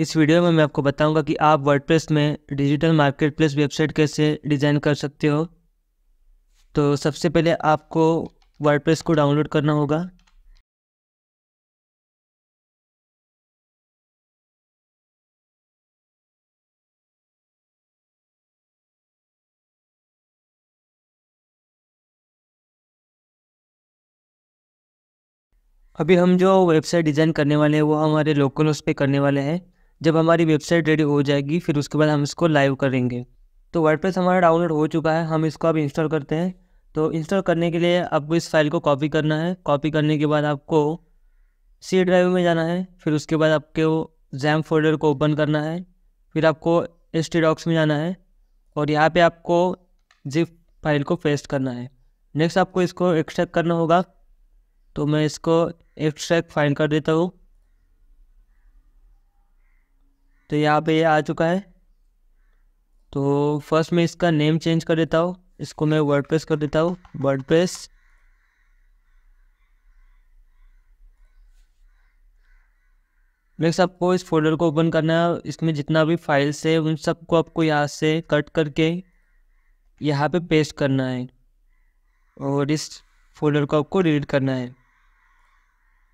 इस वीडियो में मैं आपको बताऊंगा कि आप वर्डप्रेस में डिजिटल मार्केट प्लेस वेबसाइट कैसे डिज़ाइन कर सकते हो तो सबसे पहले आपको वर्डप्रेस को डाउनलोड करना होगा अभी हम जो वेबसाइट डिज़ाइन करने वाले हैं वो हमारे लोकल होस्ट पे करने वाले हैं जब हमारी वेबसाइट रेडी हो जाएगी फिर उसके बाद हम इसको लाइव करेंगे तो वर्डप्रेस हमारा डाउनलोड हो चुका है हम इसको अब इंस्टॉल करते हैं तो इंस्टॉल करने के लिए आपको इस फाइल को कॉपी करना है कॉपी करने के बाद आपको सी ड्राइव में जाना है फिर उसके बाद आपके जैम फोल्डर को ओपन करना है फिर आपको एस डॉक्स में जाना है और यहाँ पे आपको जिप फाइल को पेस्ट करना है नेक्स्ट आपको इसको एक्सट्रैक्ट करना होगा तो मैं इसको एक्सट्रैक्ट फाइल कर देता हूँ तो यहाँ पे ये आ चुका है तो फर्स्ट मैं इसका नेम चेंज कर देता हूँ इसको मैं वर्डप्रेस कर देता हूँ प्रेस नेक्स्ट आपको इस फोल्डर को ओपन करना है इसमें जितना भी फाइल्स है उन सबको आपको यहाँ से कट करके यहाँ पे पेस्ट करना है और इस फोल्डर को आपको डिलीट करना है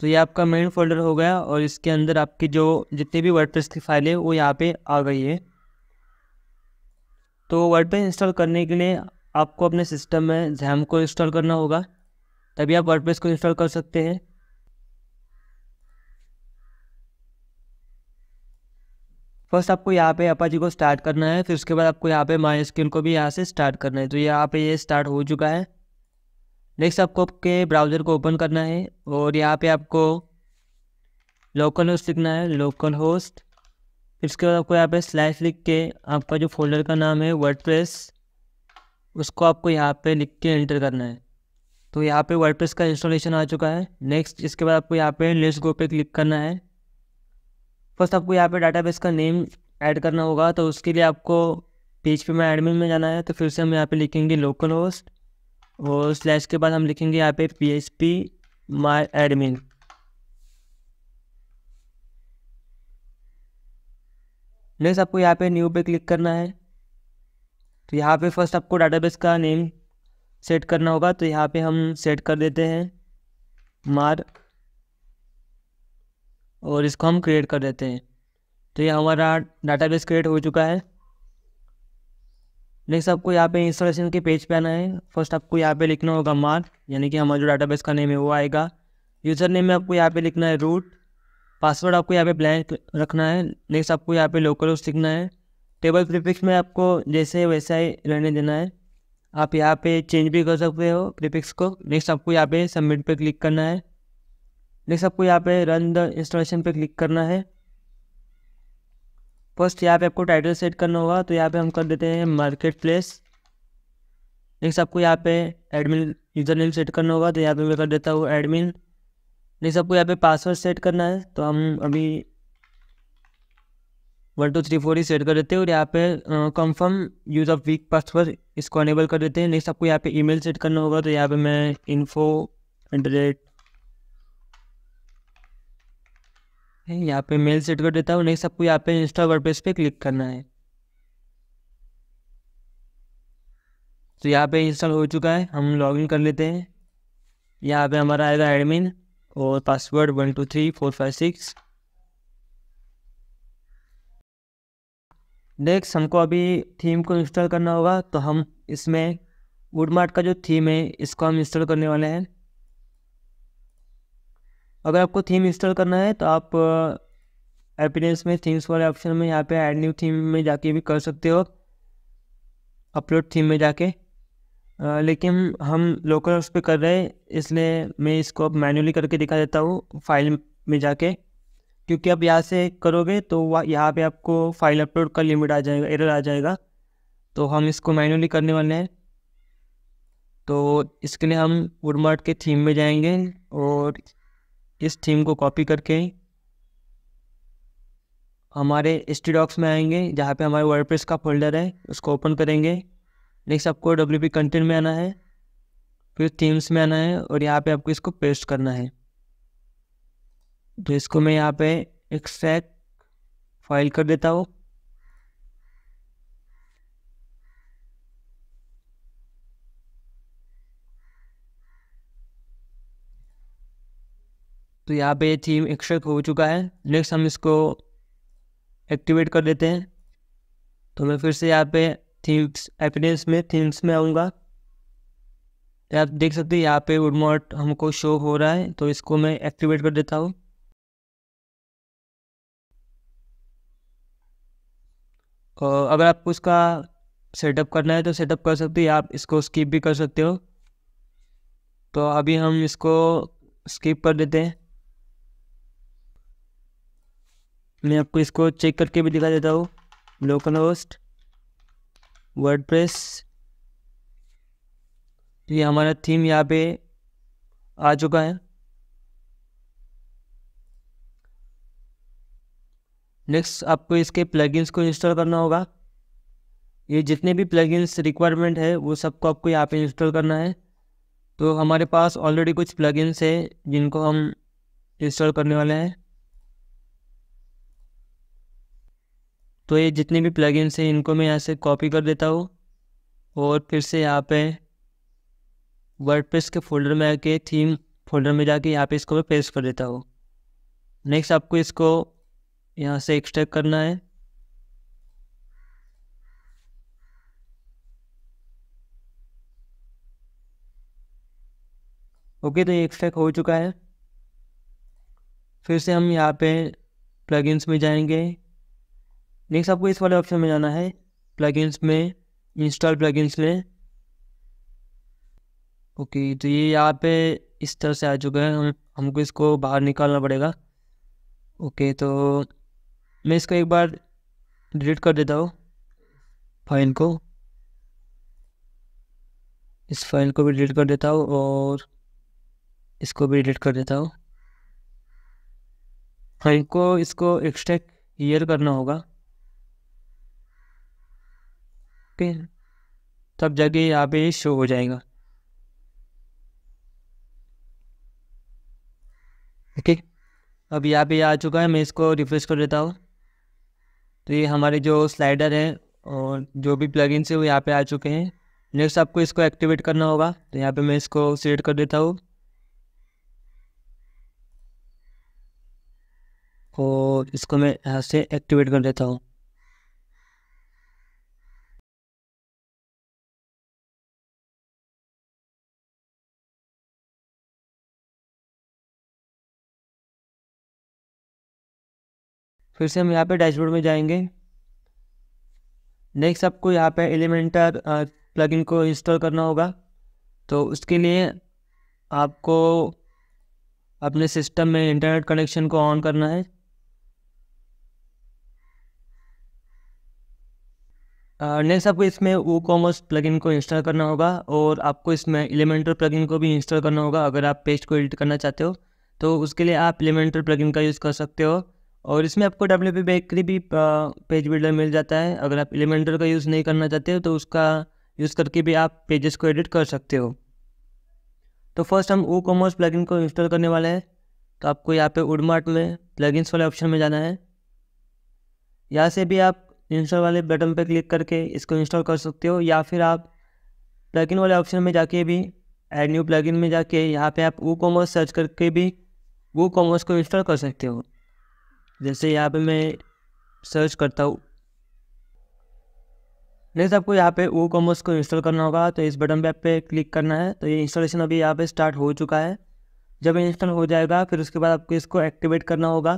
तो ये आपका मेन फोल्डर हो गया और इसके अंदर आपकी जो जितनी भी वर्डप्रेस की फाइल है वो यहाँ पे आ गई है तो वर्डप्रेस इंस्टॉल करने के लिए आपको अपने सिस्टम में जैम को इंस्टॉल करना होगा तभी आप वर्डप्रेस को इंस्टॉल कर सकते हैं फर्स्ट आपको यहाँ पे अपाजी को स्टार्ट करना है फिर उसके बाद आपको यहाँ पे माई स्किल को भी यहाँ से स्टार्ट करना है तो यहाँ पे ये स्टार्ट हो चुका है नेक्स्ट आपको आपके ब्राउज़र को ओपन करना है और यहाँ पे आपको लोकल होस्ट लिखना है लोकल होस्ट फिर उसके बाद आपको यहाँ पे स्लैश लिख के आपका जो फोल्डर का नाम है वर्ड उसको आपको यहाँ पे लिख के एंटर करना है तो यहाँ पे वर्ड का इंस्टॉलेशन आ चुका है नेक्स्ट इसके बाद आपको यहाँ पे लिस्ट गो पे क्लिक करना है फर्स्ट आपको यहाँ पे डाटाबेस का नेम ऐड करना होगा तो उसके लिए आपको पेज पे में एडमिन में जाना है तो फिर से हम यहाँ पे लिखेंगे लोकल होस्ट और स्लैश के बाद हम लिखेंगे यहाँ पे P H P my admin next आपको यहाँ पे न्यू पे क्लिक करना है तो यहाँ पे फर्स्ट आपको डाटाबेस का नेम सेट करना होगा तो यहाँ पे हम सेट कर देते हैं मार और इसको हम क्रिएट कर देते हैं तो ये हमारा डाटाबेस क्रिएट हो चुका है नेक्स्ट आपको यहाँ पे इंस्टॉलेशन के पेज पे आना है फर्स्ट आपको यहाँ पे लिखना होगा मार्क यानी कि हमारा जो डाटाबेस का नेम है वो आएगा यूज़र नेम में आपको यहाँ पे लिखना है रूट पासवर्ड आपको यहाँ पे ब्लैंक रखना है नेक्स्ट आपको यहाँ पे लोकल उस लिखना है टेबल प्रीफिक्स में आपको जैसे वैसा ही रहने देना है आप यहाँ पर चेंज भी कर सकते हो प्रीफिक्स को नेक्स्ट आपको यहाँ पर सबमिट पर क्लिक करना है नेक्स्ट आपको यहाँ पर रन द इंस्टॉलेशन पर क्लिक करना है फर्स्ट यहाँ पे आपको टाइटल सेट करना होगा तो यहाँ पे हम कर देते हैं मार्केट प्लेस नेक्स्ट आपको यहाँ पे एडमिन यूज़र नेम सेट करना होगा तो यहाँ पे मैं कर देता हूँ एडमिन नेक्स्ट आपको यहाँ पे पासवर्ड सेट करना है तो हम अभी वन टू थ्री फोर ही सेट कर देते हैं और यहाँ पे confirm use of weak password इसको अनेबल कर देते हैं नेक्स्ट आपको यहाँ पे ईमेल सेट करना होगा तो यहाँ पे मैं इन्फो एट है यहाँ पे मेल सेट कर देता हूँ नेक्स्ट आपको यहाँ पे इंस्टा वर्डप्रेस पे क्लिक करना है तो यहाँ पे इंस्टॉल हो चुका है हम लॉगिन कर लेते हैं यहाँ पे हमारा आएगा एडमिन और password one two three four five six next हमको अभी थीम को इंस्टॉल करना होगा तो हम इसमें वुडमार्ट का जो थीम है इसको हम इंस्टॉल करने वाले हैं अगर आपको थीम इंस्टॉल करना है तो आप अपीरेंस में थीम्स वाले ऑप्शन में यहाँ पे ऐड न्यू थीम में जाके भी कर सकते हो अपलोड थीम में जाके आ, लेकिन हम लोकल उस पर कर रहे हैं इसलिए मैं इसको अब मैन्युअली करके दिखा देता हूँ फाइल में जाके क्योंकि अब यहाँ से करोगे तो वह यहाँ पे आपको फाइल अपलोड का लिमिट आ जाएगा एरर आ जाएगा तो हम इसको मैन्युअली करने वाले हैं तो इसके लिए हम वुडमार्ट के थीम में जाएंगे और इस थीम को कॉपी करके हमारे स्टीडॉक्स में आएंगे जहाँ पे हमारे वर्डप्रेस का फोल्डर है उसको ओपन करेंगे नेक्स्ट आपको डब्ल्यू पी कंटेंट में आना है फिर थीम्स में आना है और यहाँ पे आपको इसको पेस्ट करना है तो इसको मैं यहाँ पे एक्सट्रैक्ट फाइल कर देता हूँ तो यहाँ पे थीम एक्सट्रैक्ट हो चुका है नेक्स्ट हम इसको एक्टिवेट कर देते हैं तो मैं फिर से यहाँ पे थीम्स एपिडेंस में थीम्स में आऊँगा आप देख सकते हैं यहाँ पे वुडमॉट हमको शो हो रहा है तो इसको मैं एक्टिवेट कर देता हूँ और अगर आपको इसका सेटअप करना है तो सेटअप कर सकते हैं आप इसको स्किप भी कर सकते हो तो अभी हम इसको स्किप कर देते हैं मैं आपको इसको चेक करके भी दिखा देता हूँ लोकल होस्ट वर्ड प्रेस ये हमारा थीम यहाँ पे आ चुका है नेक्स्ट आपको इसके प्लगइन्स को इंस्टॉल करना होगा ये जितने भी प्लगइन्स रिक्वायरमेंट है वो सबको आपको यहाँ पे इंस्टॉल करना है तो हमारे पास ऑलरेडी कुछ प्लगइन्स है जिनको हम इंस्टॉल करने वाले हैं तो ये जितने भी प्लगइन्स हैं इनको मैं यहाँ से कॉपी कर देता हूँ और फिर से यहाँ पे वर्डप्रेस के फोल्डर में आके थीम फोल्डर में जाके यहाँ पे इसको मैं पेस्ट कर देता हूँ नेक्स्ट आपको इसको यहाँ से एक्सट्रैक्ट करना है ओके तो ये एक्सट्रैक्ट हो चुका है फिर से हम यहाँ पे प्लगइन्स में जाएंगे नेक्स्ट आपको इस वाले ऑप्शन में जाना है प्लगइन्स में इंस्टॉल प्लगइन्स में ओके तो ये यहाँ पे इस तरह से आ चुका है हम हमको इसको बाहर निकालना पड़ेगा ओके तो मैं इसको एक बार डिलीट कर देता हूँ फाइल को इस फाइल को भी डिलीट कर देता हूँ और इसको भी डिलीट कर देता हूँ हमको इसको एक्सट्रैक्ट ईयर करना होगा है तब जाके यहाँ पे शो हो जाएगा ओके अब यहाँ पे आ चुका है मैं इसको रिफ्रेश कर देता हूँ तो ये हमारे जो स्लाइडर है और जो भी प्लगइन्स है वो यहाँ पे आ चुके हैं नेक्स्ट आपको इसको एक्टिवेट करना होगा तो यहाँ पे मैं इसको सिलेक्ट कर देता हूँ और इसको मैं यहाँ से एक्टिवेट कर देता हूँ फिर से हम यहाँ पे डैशबोर्ड में जाएंगे नेक्स्ट आपको यहाँ पे एलिमेंटर प्लगइन को इंस्टॉल करना होगा तो उसके लिए आपको अपने सिस्टम में इंटरनेट कनेक्शन को ऑन करना है नेक्स्ट आपको इसमें वो कॉमर्स प्लगइन को इंस्टॉल करना होगा और आपको इसमें एलिमेंटर प्लगइन को भी इंस्टॉल करना होगा अगर आप पेस्ट को एडिट करना चाहते हो तो उसके लिए आप एलिमेंटर प्लगइन का यूज़ कर सकते हो और इसमें आपको डब्ल्यू पी बेकरी भी पेज बिल्डर मिल जाता है अगर आप एलिमेंटर का यूज़ नहीं करना चाहते हो तो उसका यूज़ करके भी आप पेजेस को एडिट कर सकते हो तो फर्स्ट हम ओ कॉमर्स प्लगइन को इंस्टॉल करने वाले हैं तो आपको यहाँ पे उडमार्ट में प्लगइन्स वाले ऑप्शन में जाना है यहाँ से भी आप इंस्टॉल वाले बटन पर क्लिक करके इसको इंस्टॉल कर सकते हो या फिर आप प्लगइन वाले ऑप्शन में जाके भी एड न्यू प्लगइन में जाके यहाँ पे आप वो कॉमर्स सर्च करके भी वो कॉमर्स को इंस्टॉल कर सकते हो जैसे यहाँ पे मैं सर्च करता हूँ नेक्स्ट आपको यहाँ पे ओ कॉमर्स को इंस्टॉल करना होगा तो इस बटन पे आप पे क्लिक करना है तो ये इंस्टॉलेशन अभी यहाँ पे स्टार्ट हो चुका है जब इंस्टॉल हो जाएगा फिर उसके बाद आपको इसको एक्टिवेट करना होगा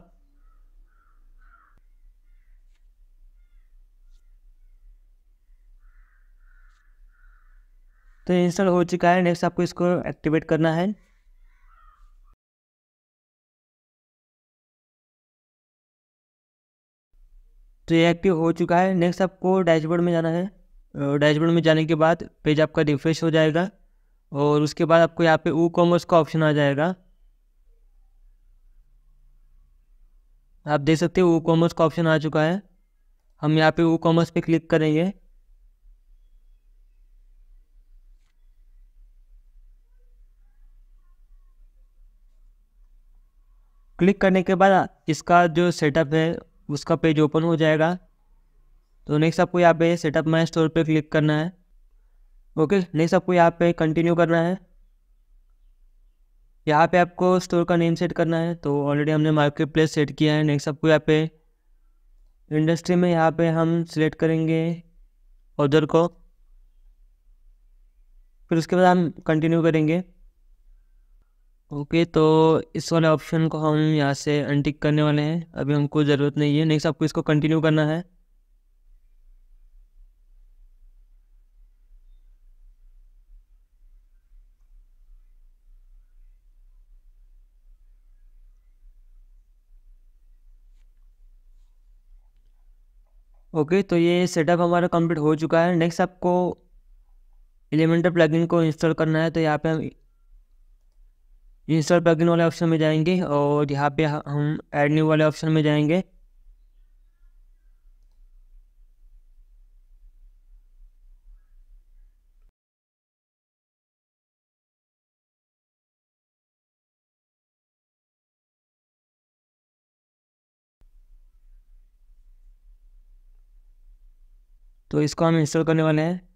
तो इंस्टॉल हो चुका है नेक्स्ट आपको इसको एक्टिवेट करना है तो ये एक्टिव हो चुका है नेक्स्ट आपको डैशबोर्ड में जाना है डैशबोर्ड में जाने के बाद पेज आपका रिफ्रेश हो जाएगा और उसके बाद आपको यहाँ पे ऊ कॉमर्स का ऑप्शन आ जाएगा आप देख सकते हो ऊ कॉमर्स का ऑप्शन आ चुका है हम यहाँ पे ऊ कॉमर्स पे क्लिक करेंगे क्लिक करने के बाद इसका जो सेटअप है उसका पेज ओपन हो जाएगा तो नेक्स्ट आपको यहाँ पे सेटअप माय स्टोर पे क्लिक करना है ओके नेक्स्ट आपको यहाँ पे कंटिन्यू करना है यहाँ पे आपको स्टोर का नेम सेट करना है तो ऑलरेडी हमने मार्केट प्लेस सेट किया है नेक्स्ट आपको यहाँ पे इंडस्ट्री में यहाँ पे हम सिलेक्ट करेंगे ऑर्डर को फिर उसके बाद हम कंटिन्यू करेंगे ओके तो इस वाले ऑप्शन को हम यहाँ से अनटिक करने वाले हैं अभी हमको ज़रूरत नहीं है नेक्स्ट आपको इसको कंटिन्यू करना है ओके okay, तो ये सेटअप हमारा कंप्लीट हो चुका है नेक्स्ट आपको एलिमेंटर प्लगइन को इंस्टॉल करना है तो यहाँ पे हम इंस्टॉल प्लगइन वाले ऑप्शन में जाएंगे और यहाँ पे हम ऐड न्यू वाले ऑप्शन में जाएंगे तो इसको हम इंस्टॉल करने वाले हैं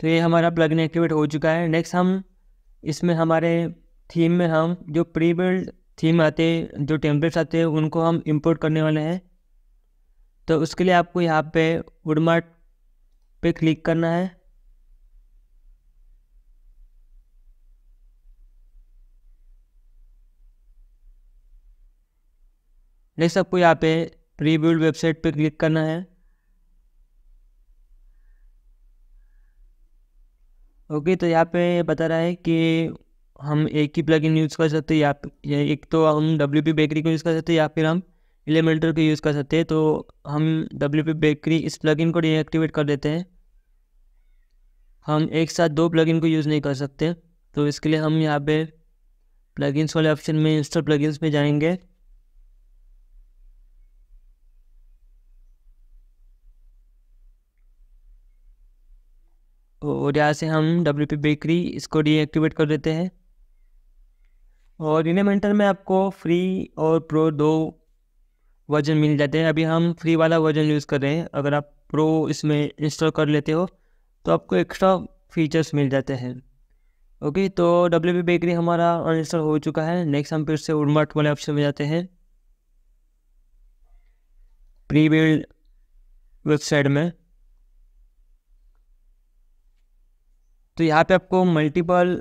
तो ये हमारा प्लग इन एक्टिवेट हो चुका है नेक्स्ट हम इसमें हमारे थीम में हम जो प्री बिल्ड थीम आते जो टेम्पलेट्स आते हैं उनको हम इंपोर्ट करने वाले हैं तो उसके लिए आपको यहाँ पे वुडमार्ट पे क्लिक करना है नेक्स्ट आपको यहाँ पे प्री बिल्ड वेबसाइट पे क्लिक करना है ओके तो यहाँ पे बता रहा है कि हम एक ही प्लगइन यूज़ कर सकते हैं या एक तो हम डब्ल्यू पी बेकरी को यूज़ कर सकते हैं या फिर हम एलिमेंटर को यूज़ कर सकते हैं तो हम डब्ल्यू पी बेकरी इस प्लगइन को डीएक्टिवेट कर देते हैं हम एक साथ दो प्लगइन को यूज़ नहीं कर सकते तो इसके लिए हम यहाँ पे प्लगइन्स वाले ऑप्शन में इंस्टॉल प्लगइन्स में जाएंगे और यहाँ से हम डब्ल्यू पी बेकरी इसको डीएक्टिवेट कर देते हैं और इलेमेंटल में आपको फ्री और प्रो दो वर्जन मिल जाते हैं अभी हम फ्री वाला वर्जन यूज़ कर रहे हैं अगर आप प्रो इसमें इंस्टॉल कर लेते हो तो आपको एक्स्ट्रा फीचर्स मिल जाते हैं ओके तो डब्ल्यू पी बेकरी हमारा अनइंस्टॉल हो चुका है नेक्स्ट हम फिर से उडमार्ट वाले ऑप्शन में जाते हैं प्री बिल्ड वेबसाइट में तो यहाँ पे आपको मल्टीपल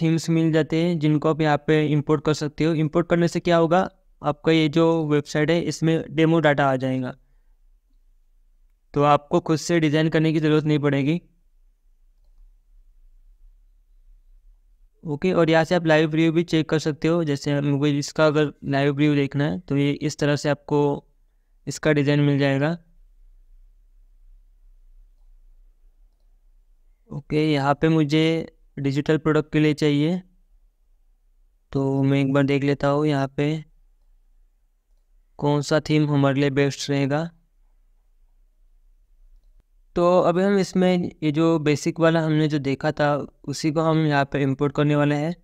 थीम्स मिल जाते हैं जिनको आप यहाँ पे इंपोर्ट कर सकते हो इंपोर्ट करने से क्या होगा आपका ये जो वेबसाइट है इसमें डेमो डाटा आ जाएगा तो आपको खुद से डिज़ाइन करने की ज़रूरत नहीं पड़ेगी ओके और यहाँ से आप लाइव रिव्यू भी चेक कर सकते हो जैसे मुझे इसका अगर लाइव रिव्यू देखना है तो ये इस तरह से आपको इसका डिज़ाइन मिल जाएगा ओके यहाँ पे मुझे डिजिटल प्रोडक्ट के लिए चाहिए तो मैं एक बार देख लेता हूँ यहाँ पे कौन सा थीम हमारे लिए बेस्ट रहेगा तो अभी हम इसमें ये जो बेसिक वाला हमने जो देखा था उसी को हम यहाँ पे इंपोर्ट करने वाले हैं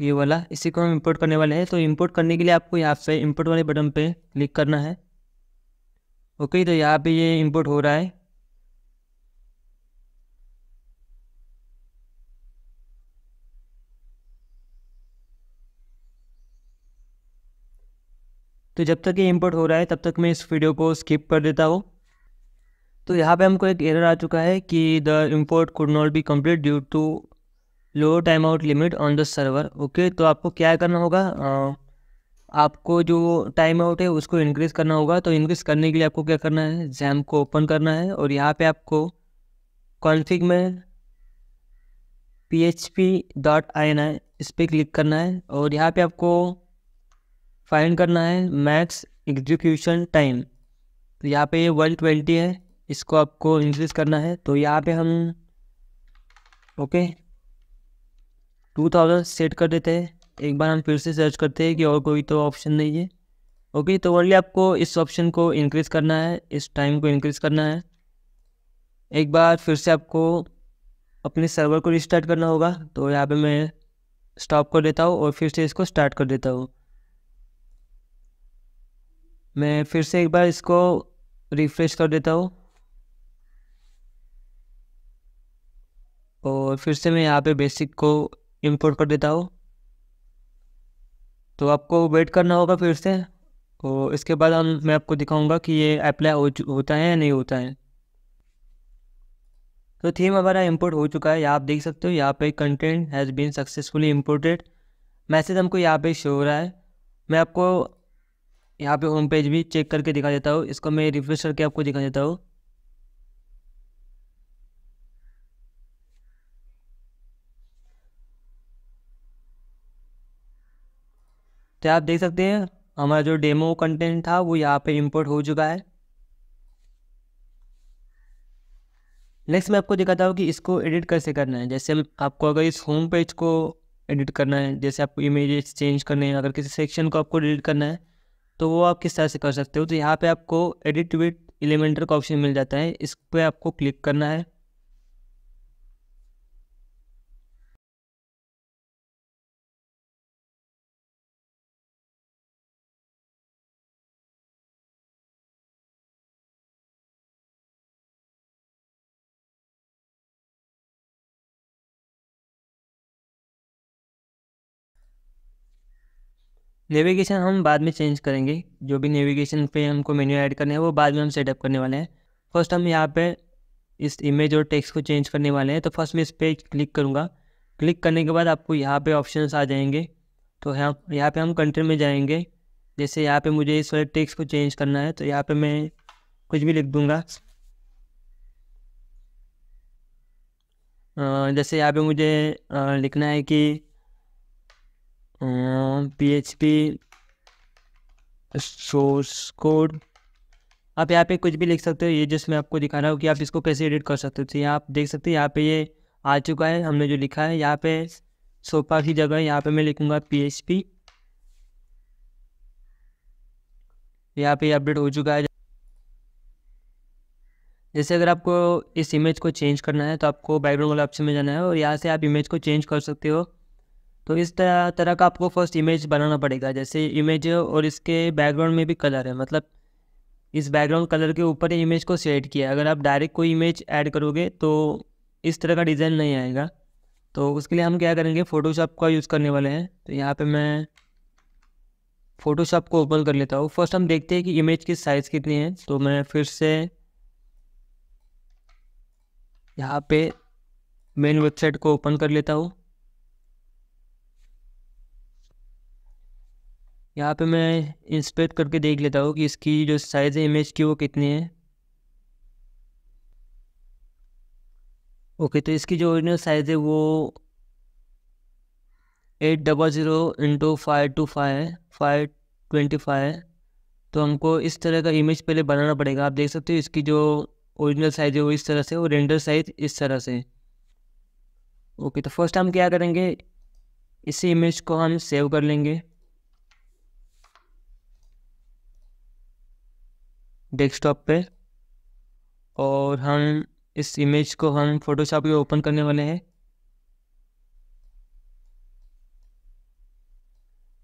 ये वाला इसी को हम इंपोर्ट करने वाले हैं तो इंपोर्ट करने के लिए आपको यहाँ से इंपोर्ट वाले बटन पे क्लिक करना है ओके तो यहाँ पे ये इंपोर्ट हो रहा है तो जब तक ये इम्पोर्ट हो रहा है तब तक मैं इस वीडियो को स्किप कर देता हूँ तो यहाँ पे हमको एक एरर आ चुका है कि the import could not be complete due to low timeout limit on the server okay तो आपको क्या करना होगा आपको जो टाइम आउट है उसको इंक्रीज़ करना होगा तो इंक्रीज़ करने के लिए आपको क्या करना है जैम को ओपन करना है और यहाँ पे आपको कॉन्फिग में P H P dot I N I इस पर क्लिक करना है और यहाँ पे आपको फाइंड करना है मैक्स एग्जीक्यूशन टाइम तो यहाँ पे ये वन ट्वेंटी है इसको आपको इंक्रीज करना है तो यहाँ पे हम ओके टू थाउजेंड सेट कर देते हैं एक बार हम फिर से सर्च करते हैं कि और कोई तो ऑप्शन नहीं है ओके तो वर्ली आपको इस ऑप्शन को इंक्रीज़ करना है इस टाइम को इंक्रीज़ करना है एक बार फिर से आपको अपने सर्वर को रिस्टार्ट करना होगा तो यहाँ पे मैं स्टॉप कर देता हूँ और फिर से इसको स्टार्ट कर देता हूँ मैं फिर से एक बार इसको रिफ्रेश कर देता हूँ और फिर से मैं यहाँ पे बेसिक को इंपोर्ट कर देता हूँ तो आपको वेट करना होगा फिर से और इसके बाद हम मैं आपको दिखाऊंगा कि ये अप्लाई हो होता है या नहीं होता है तो थीम हमारा इंपोर्ट हो चुका है आप देख सकते हो यहाँ पे content has been successfully imported message हमको यहाँ पे शो हो रहा है मैं आपको यहाँ पे होम पेज भी चेक करके दिखा देता हूँ इसको मैं रिफ्रेश करके आपको दिखा देता हूँ तो आप देख सकते हैं हमारा जो डेमो कंटेंट था वो यहाँ पे इंपोर्ट हो चुका है नेक्स्ट मैं आपको दिखाता हूँ कि इसको एडिट कैसे करना है जैसे आपको अगर इस होम पेज को एडिट करना है जैसे आपको इमेजेस चेंज करने हैं अगर किसी सेक्शन को आपको एडिट करना है तो वो आप किस तरह से कर सकते हो तो यहाँ पे आपको एडिट विथ एलिमेंटर का ऑप्शन मिल जाता है इस पर आपको क्लिक करना है नेविगेशन हम बाद में चेंज करेंगे जो भी नेविगेशन पे हमको मेन्यू ऐड करने हैं वो बाद में हम सेटअप करने वाले हैं फर्स्ट हम यहाँ पे इस इमेज और टेक्स्ट को चेंज करने वाले हैं तो फर्स्ट मैं इस पर क्लिक करूँगा क्लिक करने के बाद आपको यहाँ पे ऑप्शन आ जाएंगे तो यहाँ यहाँ पर हम कंट्री में जाएंगे जैसे यहाँ पर मुझे इस वाले टेक्स को चेंज करना है तो यहाँ पर मैं कुछ भी लिख दूँगा जैसे यहाँ पर मुझे लिखना है कि पी सोर्स कोड आप यहाँ पे कुछ भी लिख सकते हो ये जस्ट मैं आपको दिखा रहा हूँ कि आप इसको कैसे एडिट कर सकते हो तो यहाँ आप देख सकते हैं यहाँ पे ये आ चुका है हमने जो लिखा है यहाँ पे सोफा की जगह यहाँ पे मैं लिखूँगा पी एच पी यहाँ पे अपडेट हो चुका है जैसे अगर आपको इस इमेज को चेंज करना है तो आपको बैकग्राउंड वाले ऑप्शन में जाना है और यहाँ से आप इमेज को चेंज कर सकते हो तो इस तरह तरह का आपको फर्स्ट इमेज बनाना पड़ेगा जैसे इमेज और इसके बैकग्राउंड में भी कलर है मतलब इस बैकग्राउंड कलर के ऊपर इमेज को सेट किया अगर आप डायरेक्ट कोई इमेज ऐड करोगे तो इस तरह का डिज़ाइन नहीं आएगा तो उसके लिए हम क्या करेंगे फ़ोटोशॉप का यूज़ करने वाले हैं तो यहाँ पे मैं फ़ोटोशॉप को ओपन कर लेता हूँ फर्स्ट हम देखते हैं कि इमेज की साइज़ कितनी है तो मैं फिर से यहाँ पे मेन वेबसाइट को ओपन कर लेता हूँ यहाँ पे मैं इंस्पेक्ट करके देख लेता हूँ कि इसकी जो साइज़ है इमेज की वो कितनी है ओके तो इसकी जो ओरिजिनल साइज़ है वो eight double zero into five two five five twenty five तो हमको इस तरह का इमेज पहले बनाना पड़ेगा आप देख सकते हो इसकी जो ओरिजिनल साइज़ है वो इस तरह से और रेंडर साइज़ इस तरह से ओके तो फर्स्ट हम क्या करेंगे इसी इमेज को हम सेव कर लेंगे डेस्कटॉप पे और हम इस इमेज को हम फोटोशॉप में ओपन करने वाले हैं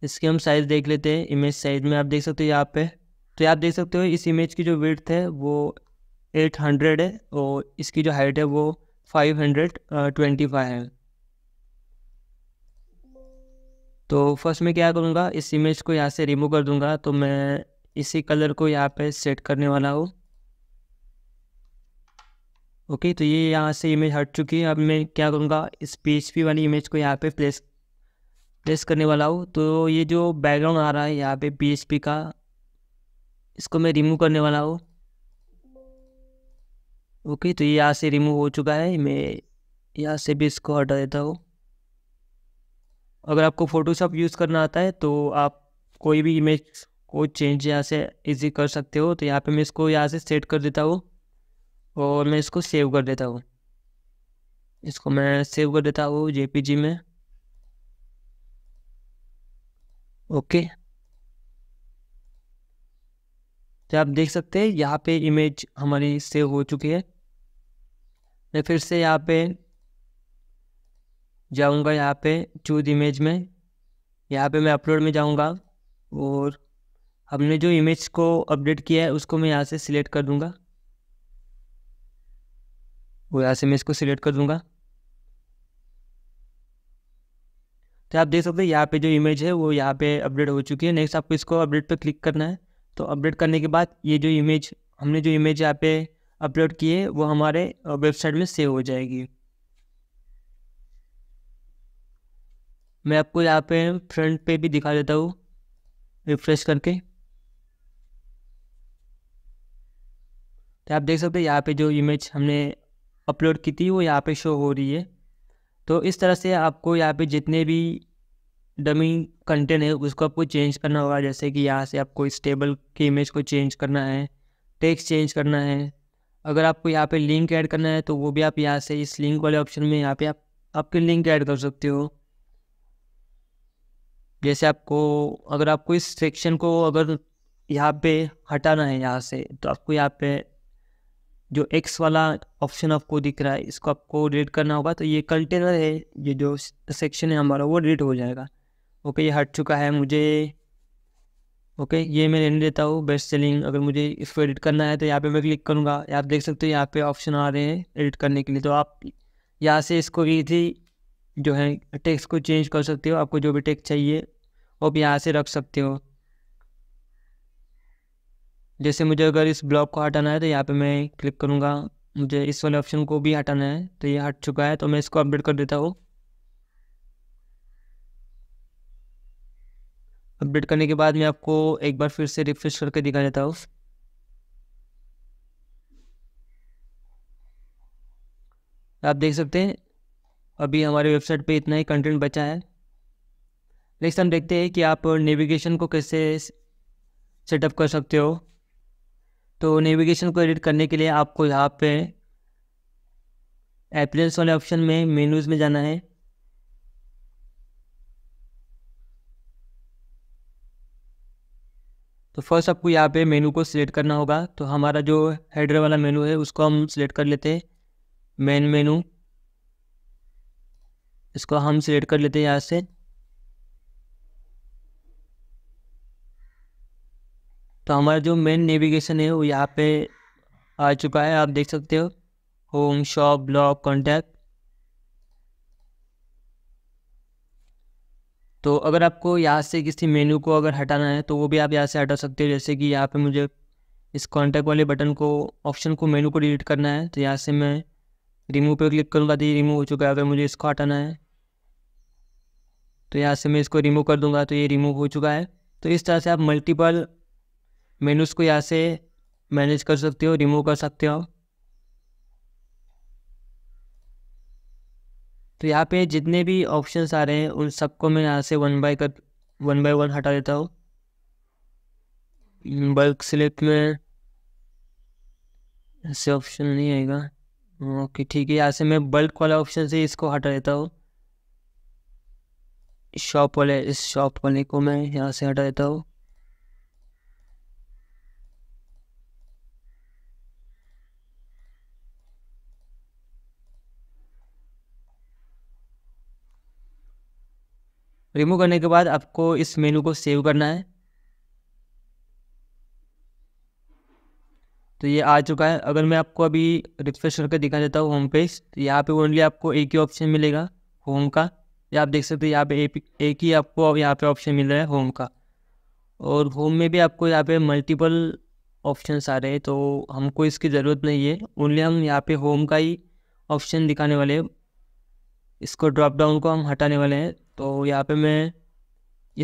इसके हम साइज़ देख लेते हैं इमेज साइज़ में आप देख सकते हो यहाँ पे तो आप देख सकते हो इस इमेज की जो विड्थ है वो 800 है और इसकी जो हाइट है वो 525 है तो फर्स्ट मैं क्या करूँगा इस इमेज को यहाँ से रिमूव कर दूँगा तो मैं इसी कलर को यहाँ पे सेट करने वाला हूँ ओके तो ये यहाँ से इमेज हट चुकी है अब मैं क्या करूँगा इस पी वाली इमेज को यहाँ पे प्लेस प्लेस करने वाला हूँ तो ये जो बैकग्राउंड आ रहा है यहाँ पे पी का इसको मैं रिमूव करने वाला हूँ ओके तो ये यहाँ से रिमूव हो चुका है मैं यहाँ से भी इसको हटा देता हूँ अगर आपको फ़ोटोशॉप यूज़ करना आता है तो आप कोई भी इमेज कोई चेंज यहाँ से इजी कर सकते हो तो यहाँ पे मैं इसको यहाँ से सेट कर देता हूँ और मैं इसको सेव कर देता हूँ इसको मैं सेव कर देता हूँ जे में ओके तो आप देख सकते हैं यहाँ पे इमेज हमारी सेव हो चुकी है मैं फिर से यहाँ पे जाऊँगा यहाँ पे चूज इमेज में यहाँ पे मैं अपलोड में जाऊँगा और हमने जो इमेज को अपडेट किया है उसको मैं यहाँ से सिलेक्ट कर दूँगा वो यहाँ से मैं इसको सिलेक्ट कर दूँगा तो आप देख सकते हैं यहाँ पे जो इमेज है वो यहाँ पे अपडेट हो चुकी है नेक्स्ट आपको इसको अपडेट पे क्लिक करना है तो अपडेट करने के बाद ये जो इमेज हमने जो इमेज यहाँ पे अपलोड की है वो हमारे वेबसाइट में सेव हो जाएगी मैं आपको यहाँ पे फ्रंट पे भी दिखा देता हूँ रिफ्रेश करके तो आप देख सकते हैं यहाँ पे जो इमेज हमने अपलोड की थी वो यहाँ पे शो हो रही है तो इस तरह से आपको यहाँ पे जितने भी डमी कंटेंट है उसको आपको चेंज करना होगा जैसे कि यहाँ से आपको इस टेबल की इमेज को चेंज करना है टेक्स चेंज करना है अगर आपको यहाँ पे लिंक ऐड करना है तो वो भी आप यहाँ से इस लिंक वाले ऑप्शन में यहाँ पे आप आपके लिंक ऐड कर सकते हो जैसे आपको अगर आपको इस सेक्शन को अगर यहाँ पे हटाना है यहाँ से तो आपको यहाँ पे जो एक्स वाला ऑप्शन आपको दिख रहा है इसको आपको डिलीट करना होगा तो ये कंटेनर है ये जो सेक्शन है हमारा वो डिलीट हो जाएगा ओके ये हट चुका है मुझे ओके ये मैं रहने देता हूँ बेस्ट सेलिंग अगर मुझे इसको एडिट करना है तो यहाँ पे मैं क्लिक करूँगा आप देख सकते हो यहाँ पे ऑप्शन आ रहे हैं एडिट करने के लिए तो आप यहाँ से इसको ईजी जो है टेक्स्ट को चेंज कर सकते हो आपको जो भी टेक्स्ट चाहिए वो आप यहाँ से रख सकते हो जैसे मुझे अगर इस ब्लॉक को हटाना है तो यहाँ पे मैं क्लिक करूँगा मुझे इस वाले ऑप्शन को भी हटाना है तो ये हट चुका है तो मैं इसको अपडेट कर देता हूँ अपडेट करने के बाद मैं आपको एक बार फिर से रिफ्रेश करके दिखा देता हूँ आप देख सकते हैं अभी हमारी वेबसाइट पे इतना ही कंटेंट बचा है नेक्स्ट हम देखते हैं कि आप नेविगेशन को कैसे सेटअप कर सकते हो तो नेविगेशन को एडिट करने के लिए आपको यहाँ पे एप्लेंस वाले ऑप्शन में मेनूज़ में जाना है तो फर्स्ट आपको यहाँ पे मेनू को सिलेक्ट करना होगा तो हमारा जो हेडर वाला मेनू है उसको हम सिलेक्ट कर लेते हैं मेन मेनू इसको हम सिलेक्ट कर लेते हैं यहाँ से तो हमारा जो मेन नेविगेशन है वो यहाँ पे आ चुका है आप देख सकते हो होम शॉप ब्लॉक कॉन्टैक्ट तो अगर आपको यहाँ से किसी मेन्यू को अगर हटाना है तो वो भी आप यहाँ से हटा सकते हो जैसे कि यहाँ पे मुझे इस कॉन्टैक्ट वाले बटन को ऑप्शन को मेनू को डिलीट करना है तो यहाँ से मैं रिमूव पे क्लिक करूँगा तो ये रिमूव हो चुका है अगर मुझे इसको हटाना है तो यहाँ से मैं इसको रिमूव कर दूँगा तो ये रिमूव हो चुका है तो इस तरह से आप मल्टीपल मैंने उसको यहाँ से मैनेज कर सकते हो रिमूव कर सकते हो तो यहाँ पे जितने भी ऑप्शंस आ रहे हैं उन सबको मैं यहाँ से वन बाय कर वन बाय वन हटा देता हूँ बल्क सिलेक्ट में ऐसे ऑप्शन नहीं आएगा ओके ठीक है यहाँ से मैं बल्क वाला ऑप्शन से इसको हटा देता हूँ शॉप वाले इस शॉप वाले को मैं यहाँ से हटा देता हूँ रिमूव करने के बाद आपको इस मेनू को सेव करना है तो ये आ चुका है अगर मैं आपको अभी रिफ्रेश करके दिखा देता हूँ होम पेज तो यहाँ पे ओनली आपको एक ही ऑप्शन मिलेगा होम का या आप देख सकते हो यहाँ पे एक ही आपको यहाँ पे ऑप्शन मिल रहा है होम का और होम में भी आपको यहाँ पे मल्टीपल ऑप्शंस आ रहे हैं तो हमको इसकी ज़रूरत नहीं है ओनली हम यहाँ पे होम का ही ऑप्शन दिखाने वाले हैं इसको ड्रॉप डाउन को हम हटाने वाले हैं तो यहाँ पे मैं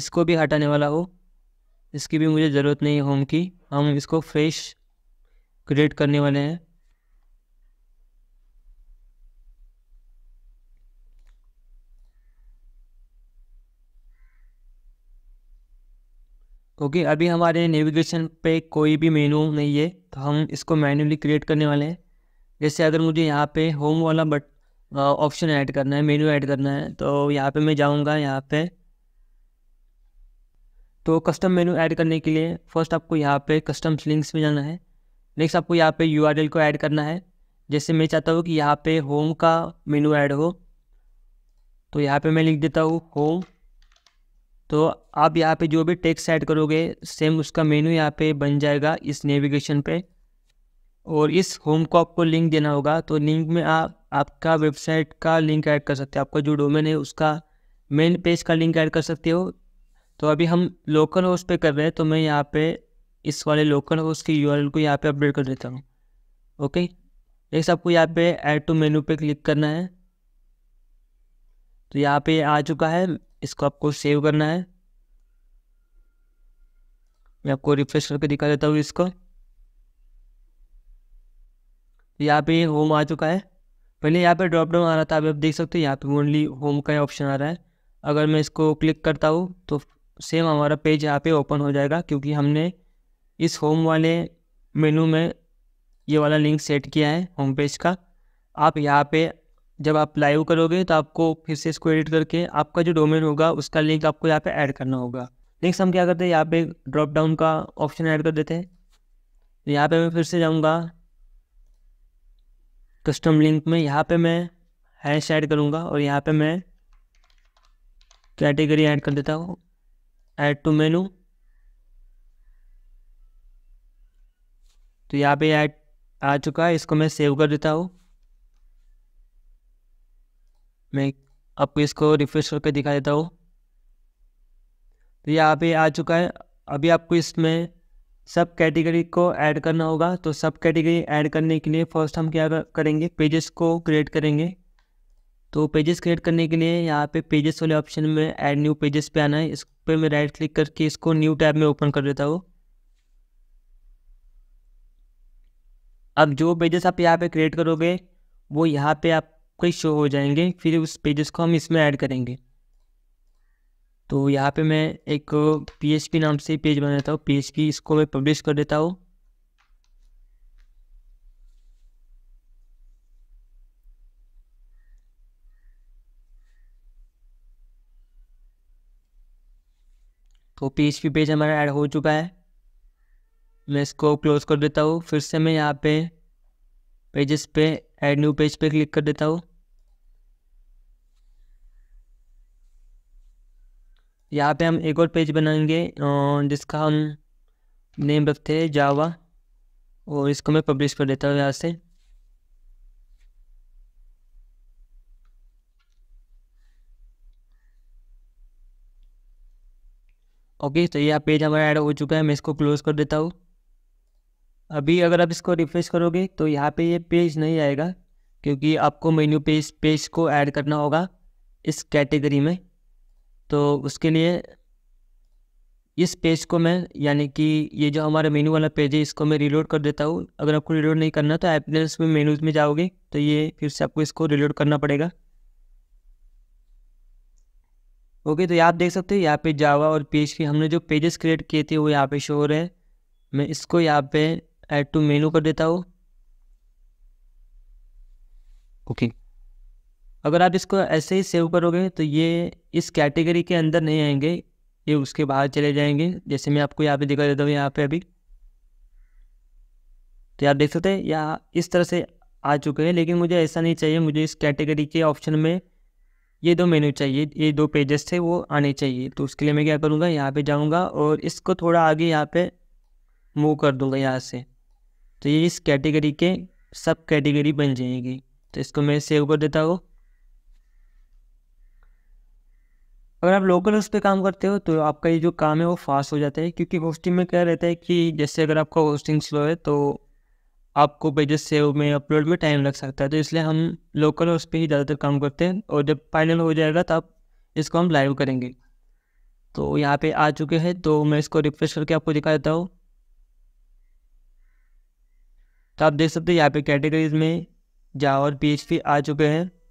इसको भी हटाने वाला हूँ इसकी भी मुझे ज़रूरत नहीं है होम की हम इसको फ्रेश क्रिएट करने वाले हैं ओके okay, अभी हमारे नेविगेशन पे कोई भी मेनू नहीं है तो हम इसको मैन्युअली क्रिएट करने वाले हैं जैसे अगर मुझे यहाँ पे होम वाला बट ऑप्शन ऐड करना है मेन्यू ऐड करना है तो यहाँ पे मैं जाऊँगा यहाँ पे तो कस्टम मेन्यू ऐड करने के लिए फर्स्ट आपको यहाँ पे कस्टम्स लिंक्स में जाना है नेक्स्ट आपको यहाँ पे यू को ऐड करना है जैसे मैं चाहता हूँ कि यहाँ पे होम का मेन्यू ऐड हो तो यहाँ पे मैं लिख देता हूँ होम तो आप यहाँ पे जो भी टेक्स्ट ऐड करोगे सेम उसका मेन्यू यहाँ पे बन जाएगा इस नेविगेशन पे और इस होम को आपको लिंक देना होगा तो लिंक में आप आपका वेबसाइट का लिंक ऐड कर सकते हो आपका जो डोमेन है उसका मेन पेज का लिंक ऐड कर सकते हो तो अभी हम लोकल होस्ट पे कर रहे हैं तो मैं यहाँ पे इस वाले लोकल होस्ट की यूआरएल को यहाँ पे अपडेट कर देता हूँ ओके नेक्स्ट आपको यहाँ पे ऐड टू मेनू पे क्लिक करना है तो यहाँ पे आ चुका है इसको आपको सेव करना है मैं आपको रिफ्रेश करके दिखा देता हूँ इसको यहाँ पे होम आ चुका है पहले यहाँ पर ड्रॉप डाउन आ रहा था अभी आप देख सकते हो यहाँ पे ओनली होम का ऑप्शन आ रहा है अगर मैं इसको क्लिक करता हूँ तो सेम हमारा पेज यहाँ पे ओपन हो जाएगा क्योंकि हमने इस होम वाले मेनू में ये वाला लिंक सेट किया है होम पेज का आप यहाँ पे जब आप लाइव करोगे तो आपको फिर से इसको एडिट करके आपका जो डोमेन होगा उसका लिंक आपको यहाँ पे ऐड करना होगा नेक्स्ट हम क्या करते हैं यहाँ पे ड्रॉप डाउन का ऑप्शन ऐड कर देते हैं तो यहाँ पे मैं फिर से जाऊँगा कस्टम लिंक में यहाँ पे मैं हैश ऐड करूँगा और यहाँ पे मैं कैटेगरी ऐड कर देता हूँ ऐड टू मेनू तो यहाँ पे ऐड आ चुका है इसको मैं सेव कर देता हूँ मैं आपको इसको रिफ्रेश करके दिखा देता हूँ तो यहाँ पे आ चुका है अभी आपको इसमें सब कैटेगरी को ऐड करना होगा तो सब कैटेगरी ऐड करने के लिए फर्स्ट हम क्या करेंगे पेजेस को क्रिएट करेंगे तो पेजेस क्रिएट करने के लिए यहाँ पे पेजेस वाले ऑप्शन में ऐड न्यू पेजेस पे आना है इस पर मैं राइट क्लिक करके इसको न्यू टैब में ओपन कर देता हूँ अब जो पेजेस आप यहाँ पे क्रिएट करोगे वो यहाँ पे आपके शो हो जाएंगे फिर उस पेजेस को हम इसमें ऐड करेंगे तो यहाँ पे मैं एक पी नाम से पेज बना देता हूँ पी इसको मैं पब्लिश कर देता हूँ तो पी पेज हमारा ऐड हो चुका है मैं इसको क्लोज कर देता हूँ फिर से मैं यहाँ पे पेजेस पे ऐड न्यू पेज पे क्लिक कर देता हूँ यहाँ पे हम एक और पेज बनाएंगे जिसका हम नेम रखते हैं जावा और इसको मैं पब्लिश कर देता हूँ यहाँ से ओके तो यह पेज हमारा ऐड हो चुका है मैं इसको क्लोज कर देता हूँ अभी अगर आप इसको रिफ्रेश करोगे तो यहाँ पे ये पेज नहीं आएगा क्योंकि आपको मेन्यू पेज पेज को ऐड करना होगा इस कैटेगरी में तो उसके लिए इस पेज को मैं यानी कि ये जो हमारा मेनू वाला पेज है इसको मैं रिलोड कर देता हूँ अगर आपको रिलोड नहीं करना तो ऐप में मेनूज में जाओगे तो ये फिर से आपको इसको रिलोड करना पड़ेगा ओके तो आप देख सकते हो यहाँ पे जावा और पेज के हमने जो पेजेस क्रिएट किए थे वो यहाँ पे शो हो रहे हैं मैं इसको यहाँ पे ऐड टू मेनू कर देता हूँ ओके okay. अगर आप इसको ऐसे ही सेव करोगे तो ये इस कैटेगरी के अंदर नहीं आएंगे ये उसके बाहर चले जाएंगे जैसे मैं आपको यहाँ पे दिखा देता हूँ यहाँ पे अभी तो आप देख सकते हैं यहाँ इस तरह से आ चुके हैं लेकिन मुझे ऐसा नहीं चाहिए मुझे इस कैटेगरी के ऑप्शन में ये दो मेन्यू चाहिए ये दो पेजेस थे वो आने चाहिए तो उसके लिए मैं क्या करूँगा यहाँ पर जाऊँगा और इसको थोड़ा आगे यहाँ पर मूव कर दूँगा यहाँ से तो ये इस कैटेगरी के सब कैटेगरी बन जाएगी तो इसको मैं सेव कर देता हूँ अगर आप लोकल होस्ट पे काम करते हो तो आपका ये जो काम है वो फास्ट हो जाता है क्योंकि होस्टिंग में क्या रहता है कि जैसे अगर आपका होस्टिंग स्लो है तो आपको पेजेस सेव में अपलोड में टाइम लग सकता है तो इसलिए हम लोकल होस्ट पे ही ज़्यादातर काम करते हैं और जब फाइनल हो जाएगा तो आप इसको हम लाइव करेंगे तो यहाँ पे आ चुके हैं तो मैं इसको रिफ्रेश करके आपको दिखा देता हूँ तो आप देख सकते हो यहाँ पे कैटेगरीज में जावा और पी आ चुके हैं